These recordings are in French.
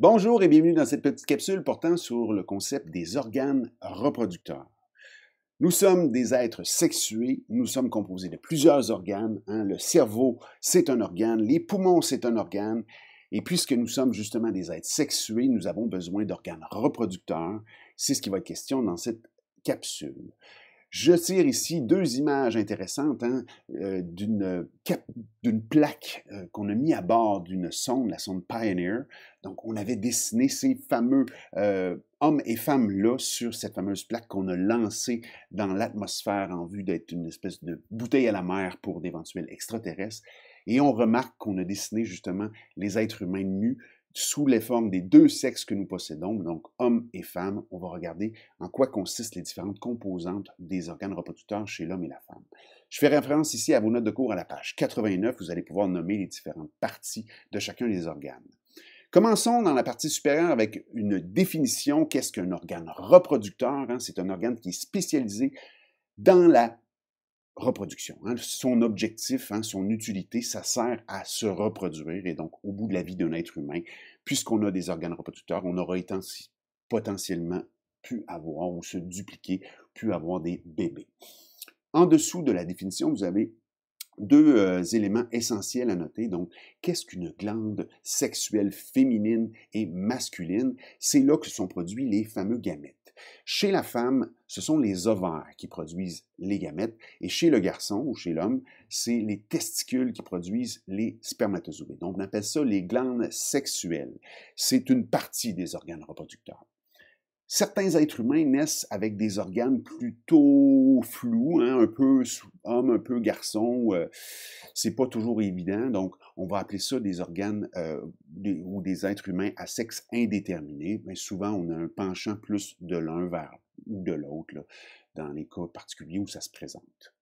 Bonjour et bienvenue dans cette petite capsule portant sur le concept des organes reproducteurs. Nous sommes des êtres sexués, nous sommes composés de plusieurs organes. Hein. Le cerveau, c'est un organe, les poumons, c'est un organe. Et puisque nous sommes justement des êtres sexués, nous avons besoin d'organes reproducteurs. C'est ce qui va être question dans cette capsule. Je tire ici deux images intéressantes hein, euh, d'une plaque euh, qu'on a mis à bord d'une sonde, la sonde Pioneer. Donc, on avait dessiné ces fameux euh, hommes et femmes-là sur cette fameuse plaque qu'on a lancée dans l'atmosphère en vue d'être une espèce de bouteille à la mer pour d'éventuels extraterrestres. Et on remarque qu'on a dessiné justement les êtres humains nus sous les formes des deux sexes que nous possédons, donc hommes et femmes. On va regarder en quoi consistent les différentes composantes des organes reproducteurs chez l'homme et la femme. Je fais référence ici à vos notes de cours à la page 89. Vous allez pouvoir nommer les différentes parties de chacun des organes. Commençons dans la partie supérieure avec une définition. Qu'est-ce qu'un organe reproducteur? Hein? C'est un organe qui est spécialisé dans la reproduction. Hein. Son objectif, hein, son utilité, ça sert à se reproduire et donc au bout de la vie d'un être humain, puisqu'on a des organes reproducteurs, on aurait potentiellement pu avoir ou se dupliquer, pu avoir des bébés. En dessous de la définition, vous avez deux euh, éléments essentiels à noter. Donc, qu'est-ce qu'une glande sexuelle féminine et masculine? C'est là que sont produits les fameux gamètes. Chez la femme, ce sont les ovaires qui produisent les gamètes et chez le garçon ou chez l'homme, c'est les testicules qui produisent les spermatozoïdes. Donc on appelle ça les glandes sexuelles. C'est une partie des organes reproducteurs. Certains êtres humains naissent avec des organes plutôt flous, hein, un peu homme, un peu garçon. Euh, c'est pas toujours évident, donc on va appeler ça des organes euh, ou des êtres humains à sexe indéterminé. Mais souvent, on a un penchant plus de l'un vers ou de l'autre dans les cas particuliers où ça se présente.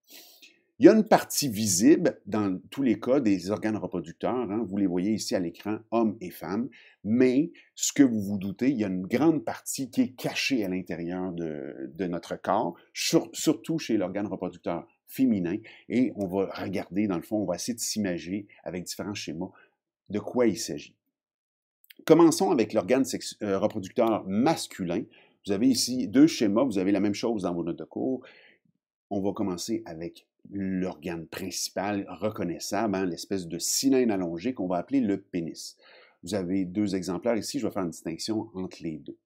Il y a une partie visible dans tous les cas des organes reproducteurs, hein. vous les voyez ici à l'écran, hommes et femmes, mais ce que vous vous doutez, il y a une grande partie qui est cachée à l'intérieur de, notre corps, surtout chez l'organe reproducteur féminin, et on va regarder, dans le fond, on va essayer de s'imager avec différents schémas de quoi il s'agit. Commençons avec l'organe euh, reproducteur masculin. Vous avez ici deux schémas, vous avez la même chose dans vos notes de cours. On va commencer avec l'organe principal reconnaissable, hein, l'espèce de cylindre allongé qu'on va appeler le pénis. Vous avez deux exemplaires ici, je vais faire une distinction entre les deux.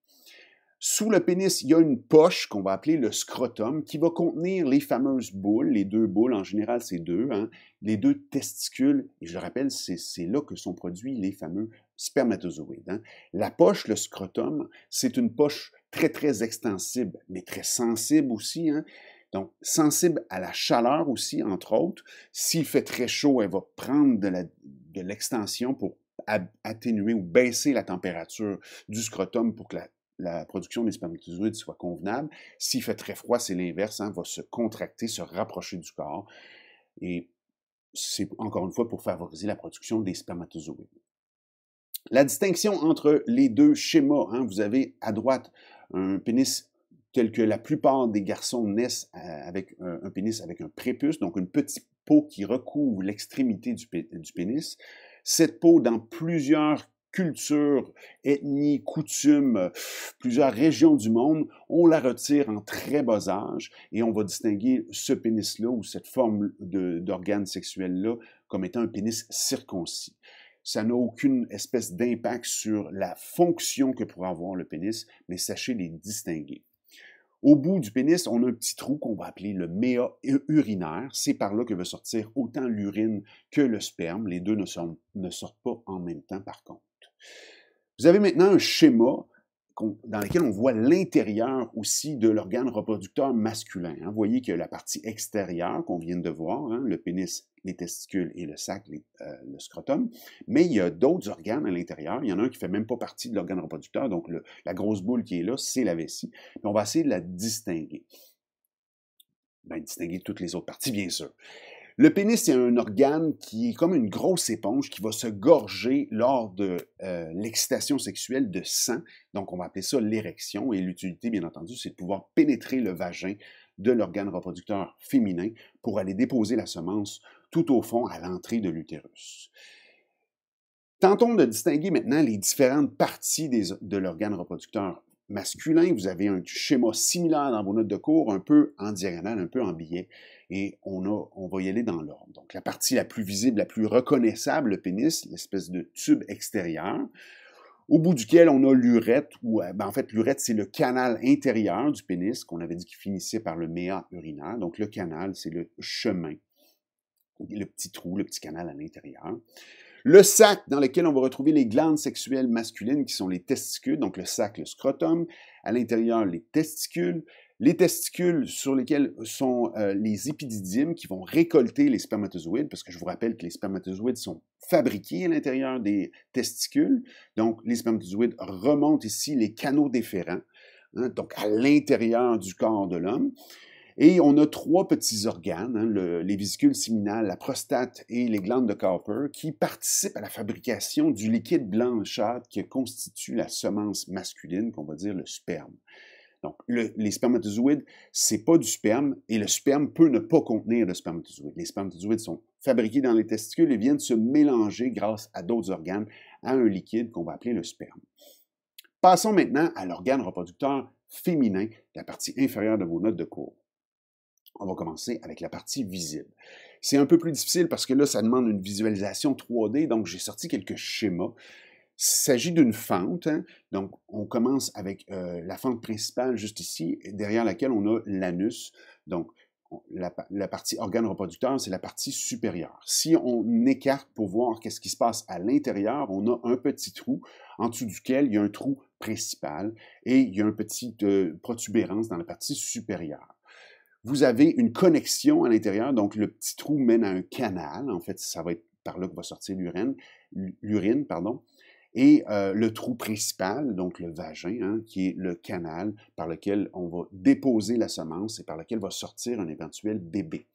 Sous le pénis, il y a une poche qu'on va appeler le scrotum qui va contenir les fameuses boules, les deux boules, en général c'est deux, hein. les deux testicules, et je le rappelle, c'est là que sont produits les fameux spermatozoïdes. Hein. La poche, le scrotum, c'est une poche très très extensible, mais très sensible aussi, donc, sensible à la chaleur aussi, entre autres. S'il fait très chaud, elle va prendre de l'extension pour atténuer ou baisser la température du scrotum pour que la, production des spermatozoïdes soit convenable. S'il fait très froid, c'est l'inverse, elle hein, va se contracter, se rapprocher du corps. Et c'est encore une fois pour favoriser la production des spermatozoïdes. La distinction entre les deux schémas, hein, vous avez à droite un pénis tel que la plupart des garçons naissent euh, avec un, pénis avec un prépuce, donc une petite peau qui recouvre l'extrémité du, du pénis. Cette peau, dans plusieurs cultures, ethnies, coutumes, plusieurs régions du monde, on la retire en très bas âge et on va distinguer ce pénis-là ou cette forme d'organe sexuel-là comme étant un pénis circoncis. Ça n'a aucune espèce d'impact sur la fonction que pourrait avoir le pénis, mais sachez les distinguer. Au bout du pénis, on a un petit trou qu'on va appeler le méa urinaire. C'est par là que va sortir autant l'urine que le sperme. Les deux ne, sortent pas en même temps, par contre. Vous avez maintenant un schéma dans laquelle on voit l'intérieur aussi de l'organe reproducteur masculin. Hein. Vous voyez que la partie extérieure qu'on vient de voir, hein, le pénis, les testicules et le sac, euh, le scrotum, mais il y a d'autres organes à l'intérieur. Il y en a un qui ne fait même pas partie de l'organe reproducteur, donc la grosse boule qui est là, c'est la vessie. on va essayer de la distinguer. Ben, distinguer toutes les autres parties, bien sûr. Le pénis, c'est un organe qui est comme une grosse éponge qui va se gorger lors de euh, l'excitation sexuelle de sang. Donc, on va appeler ça l'érection. Et l'utilité, bien entendu, c'est de pouvoir pénétrer le vagin de l'organe reproducteur féminin pour aller déposer la semence tout au fond à l'entrée de l'utérus. Tentons de distinguer maintenant les différentes parties des, de l'organe reproducteur masculin, vous avez un schéma similaire dans vos notes de cours, un peu en diagonale, un peu en billet, et on, va y aller dans l'ordre. Donc la partie la plus visible, la plus reconnaissable, le pénis, l'espèce de tube extérieur, au bout duquel on a l'urette. ou euh, ben, en fait l'urette, c'est le canal intérieur du pénis qu'on avait dit qu'il finissait par le méa urinaire. Donc le canal c'est le chemin, le petit trou, le petit canal à l'intérieur. Le sac dans lequel on va retrouver les glandes sexuelles masculines qui sont les testicules, donc le sac, le scrotum, à l'intérieur les testicules, les testicules sur lesquels sont euh, les épididymes qui vont récolter les spermatozoïdes, parce que je vous rappelle que les spermatozoïdes sont fabriqués à l'intérieur des testicules. Donc, les spermatozoïdes remontent ici les canaux déférents, hein, donc à l'intérieur du corps de l'homme. Et on a trois petits organes, hein, les vésicules séminales, la prostate et les glandes de Cowper, qui participent à la fabrication du liquide blanchâtre qui constitue la semence masculine, qu'on va dire le sperme. Donc, les spermatozoïdes, ce n'est pas du sperme et le sperme peut ne pas contenir de spermatozoïdes. Les spermatozoïdes sont fabriqués dans les testicules et viennent se mélanger grâce à d'autres organes à un liquide qu'on va appeler le sperme. Passons maintenant à l'organe reproducteur féminin, la partie inférieure de vos notes de cours. On va commencer avec la partie visible. C'est un peu plus difficile parce que là, ça demande une visualisation 3D, donc j'ai sorti quelques schémas. Il s'agit d'une fente, hein. donc on commence avec euh, la fente principale juste ici, derrière laquelle on a l'anus. Donc la, partie organe reproducteur, c'est la partie supérieure. Si on écarte pour voir qu'est-ce qui se passe à l'intérieur, on a un petit trou en dessous duquel il y a un trou principal et il y a une petite euh, protubérance dans la partie supérieure. Vous avez une connexion à l'intérieur, donc le petit trou mène à un canal. En fait, ça va être par là que va sortir l'urine, l'urine pardon. Et euh, le trou principal, donc le vagin, hein, qui est le canal par lequel on va déposer la semence et par lequel va sortir un éventuel bébé.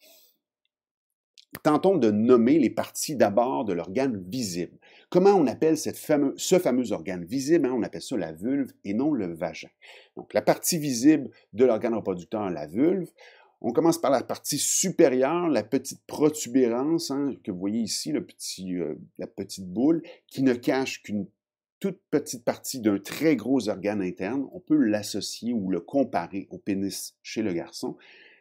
Tentons de nommer les parties d'abord de l'organe visible. Comment on appelle ce fameux organe visible? Hein? On appelle ça la vulve et non le vagin. Donc, la partie visible de l'organe reproducteur, la vulve, on commence par la partie supérieure, la petite protubérance hein, que vous voyez ici, euh, la petite boule, qui ne cache qu'une toute petite partie d'un très gros organe interne. On peut l'associer ou le comparer au pénis chez le garçon.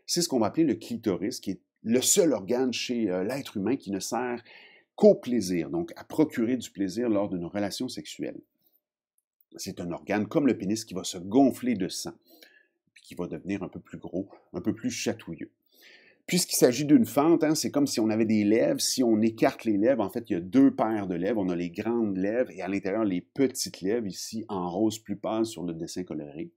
C'est ce qu'on va appeler le clitoris, qui est le seul organe chez euh, l'être humain qui ne sert qu'au plaisir, donc à procurer du plaisir lors d'une relation sexuelle. C'est un organe comme le pénis qui va se gonfler de sang qui va devenir un peu plus gros, un peu plus chatouilleux. Puisqu'il s'agit d'une fente, hein, c'est comme si on avait des lèvres. Si on écarte les lèvres, en fait, il y a deux paires de lèvres. On a les grandes lèvres et à l'intérieur, les petites lèvres, ici en rose plus pâle sur le dessin coloré.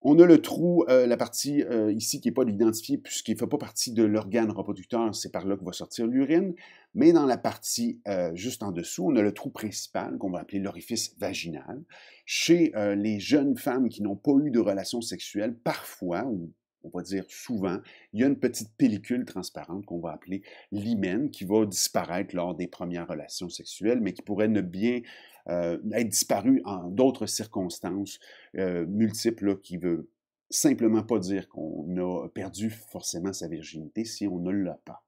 On a le trou, euh, la partie euh, ici qui n'est pas identifiée puisqu'il ne fait pas partie de l'organe reproducteur, c'est par là que va sortir l'urine. Mais dans la partie euh, juste en dessous, on a le trou principal qu'on va appeler l'orifice vaginal. Chez les jeunes femmes qui n'ont pas eu de relations sexuelles, parfois, ou on va dire souvent, il y a une petite pellicule transparente qu'on va appeler l'hymen qui va disparaître lors des premières relations sexuelles, mais qui pourrait ne bien euh, être disparu en d'autres circonstances euh, multiples qui qui veut simplement pas dire qu'on a perdu forcément sa virginité si on ne l'a pas.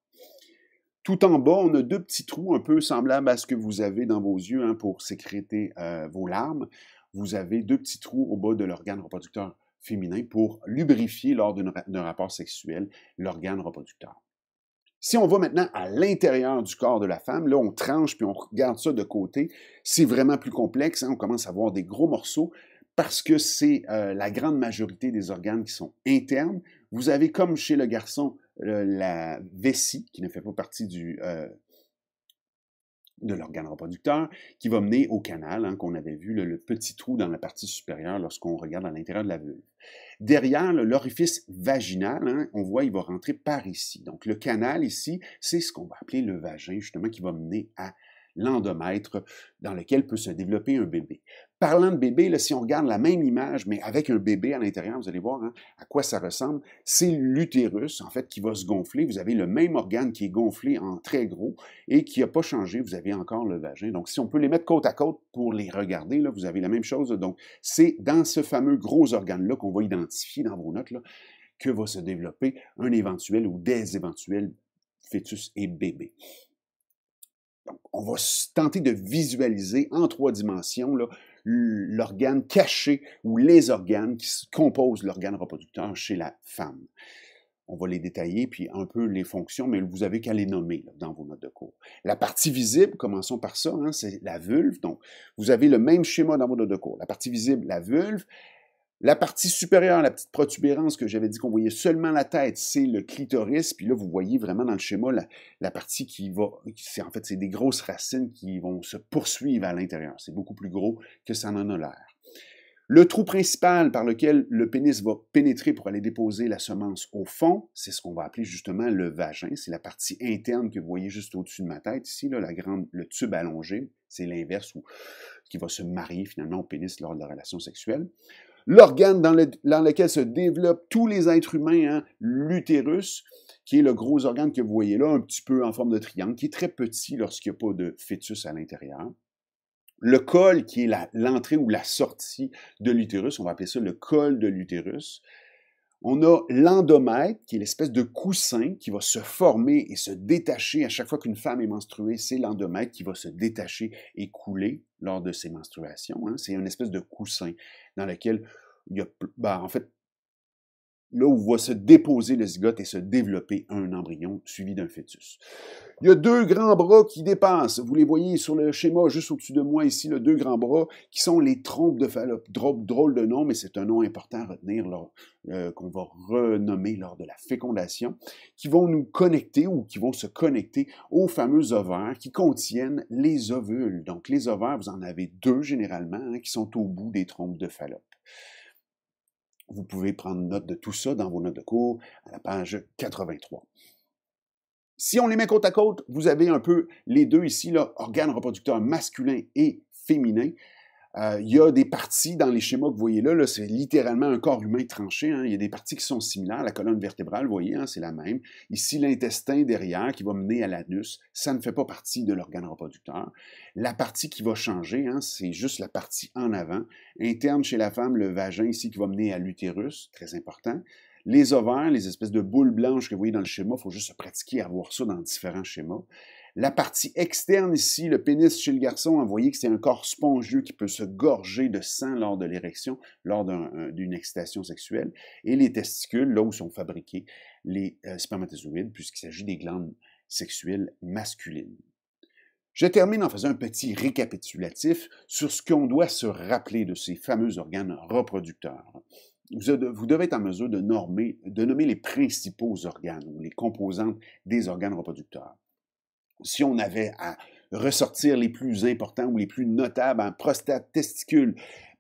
Tout en bas, on a deux petits trous un peu semblables à ce que vous avez dans vos yeux hein, pour sécréter euh, vos larmes. Vous avez deux petits trous au bas de l'organe reproducteur féminin pour lubrifier lors d'un rapport sexuel l'organe reproducteur. Si on va maintenant à l'intérieur du corps de la femme, là, on tranche puis on regarde ça de côté. C'est vraiment plus complexe. Hein. on commence à voir des gros morceaux parce que c'est euh, la grande majorité des organes qui sont internes. Vous avez, comme chez le garçon, la vessie qui ne fait pas partie du, euh, de l'organe reproducteur, qui va mener au canal hein, qu'on avait vu, le, le, petit trou dans la partie supérieure lorsqu'on regarde à l'intérieur de la vulve. Derrière l'orifice vaginal, hein, on voit, il va rentrer par ici. Donc, le canal ici, c'est ce qu'on va appeler le vagin, justement, qui va mener à l'endomètre dans lequel peut se développer un bébé. Parlant de bébé, si on regarde la même image, mais avec un bébé à l'intérieur, vous allez voir hein, à quoi ça ressemble. C'est l'utérus, en fait, qui va se gonfler. Vous avez le même organe qui est gonflé en très gros et qui n'a pas changé. Vous avez encore le vagin. Donc, si on peut les mettre côte à côte pour les regarder, là, vous avez la même chose. Donc, c'est dans ce fameux gros organe-là qu'on va identifier dans vos notes là, que va se développer un éventuel ou des éventuels fœtus et bébés on va tenter de visualiser en trois dimensions l'organe caché ou les organes qui composent l'organe reproducteur chez la femme. On va les détailler, puis un peu les fonctions, mais vous avez qu'à les nommer dans vos notes de cours. La partie visible, commençons par ça, hein, c'est la vulve. Donc, vous avez le même schéma dans vos notes de cours. La partie visible, la vulve, la partie supérieure, la petite protubérance que j'avais dit qu'on voyait seulement la tête, c'est le clitoris. Puis là, vous voyez vraiment dans le schéma la, partie qui va, c'est en fait c'est des grosses racines qui vont se poursuivre à l'intérieur. C'est beaucoup plus gros que ça n'en a l'air. Le trou principal par lequel le pénis va pénétrer pour aller déposer la semence au fond, c'est ce qu'on va appeler justement le vagin. C'est la partie interne que vous voyez juste au-dessus de ma tête ici, la grande, le tube allongé. C'est l'inverse qui va se marier finalement au pénis lors de la relation sexuelle l'organe dans, lequel se développent tous les êtres humains, hein, l'utérus, qui est le gros organe que vous voyez là, un petit peu en forme de triangle, qui est très petit lorsqu'il n'y a pas de fœtus à l'intérieur. Le col, qui est l'entrée ou la sortie de l'utérus, on va appeler ça le col de l'utérus. On a l'endomètre, qui est l'espèce de coussin qui va se former et se détacher à chaque fois qu'une femme est menstruée. C'est l'endomètre qui va se détacher et couler lors de ses menstruations. Hein. C'est une espèce de coussin dans laquelle il y a, bah en fait, là où va se déposer le zygote et se développer un embryon suivi d'un fœtus. Il y a deux grands bras qui dépassent. Vous les voyez sur le schéma juste au-dessus de moi ici, le deux grands bras qui sont les trompes de Fallope. Drôle de nom, mais c'est un nom important à retenir euh, qu'on va renommer lors de la fécondation, qui vont nous connecter ou qui vont se connecter aux fameux ovaires qui contiennent les ovules. Donc les ovaires, vous en avez deux généralement hein, qui sont au bout des trompes de Fallope. Vous pouvez prendre note de tout ça dans vos notes de cours à la page 83. Si on les met côte à côte, vous avez un peu les deux ici, là, organes reproducteurs masculins et féminins. Euh, il y a des parties dans les schémas que vous voyez là, c'est littéralement un corps humain tranché. Hein. Il y a des parties qui sont similaires. La colonne vertébrale, vous voyez, hein, c'est la même. Ici, l'intestin derrière qui va mener à l'anus, ça ne fait pas partie de l'organe reproducteur. La partie qui va changer, hein, c'est juste la partie en avant. Interne chez la femme, le vagin ici qui va mener à l'utérus, très important. Les ovaires, les espèces de boules blanches que vous voyez dans le schéma, il faut juste se pratiquer à voir ça dans différents schémas. La partie externe ici, le pénis chez le garçon, vous voyez que c'est un corps spongieux qui peut se gorger de sang lors de l'érection, lors d'une excitation sexuelle. Et les testicules, là où sont fabriqués les euh, spermatozoïdes, puisqu'il s'agit des glandes sexuelles masculines. Je termine en faisant un petit récapitulatif sur ce qu'on doit se rappeler de ces fameux organes reproducteurs. Vous devez être en mesure de, de nommer les principaux organes ou les composantes des organes reproducteurs si on avait à ressortir les plus importants ou les plus notables en prostate, testicule,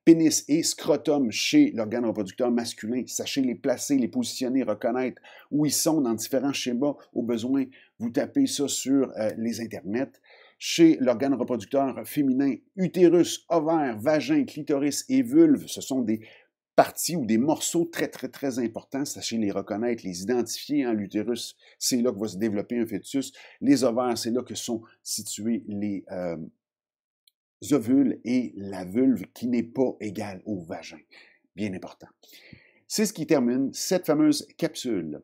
pénis et scrotum chez l'organe reproducteur masculin. Sachez les placer, les positionner, reconnaître où ils sont dans différents schémas. Au besoin, vous tapez ça sur euh, les internets. Chez l'organe reproducteur féminin, utérus, ovaire, vagin, clitoris et vulve, ce sont des parties ou des morceaux très, très, très importants. Sachez les reconnaître, les identifier. en hein. L'utérus, c'est là que va se développer un fœtus. Les ovaires, c'est là que sont situés les euh, ovules et la vulve qui n'est pas égale au vagin. Bien important. C'est ce qui termine cette fameuse capsule.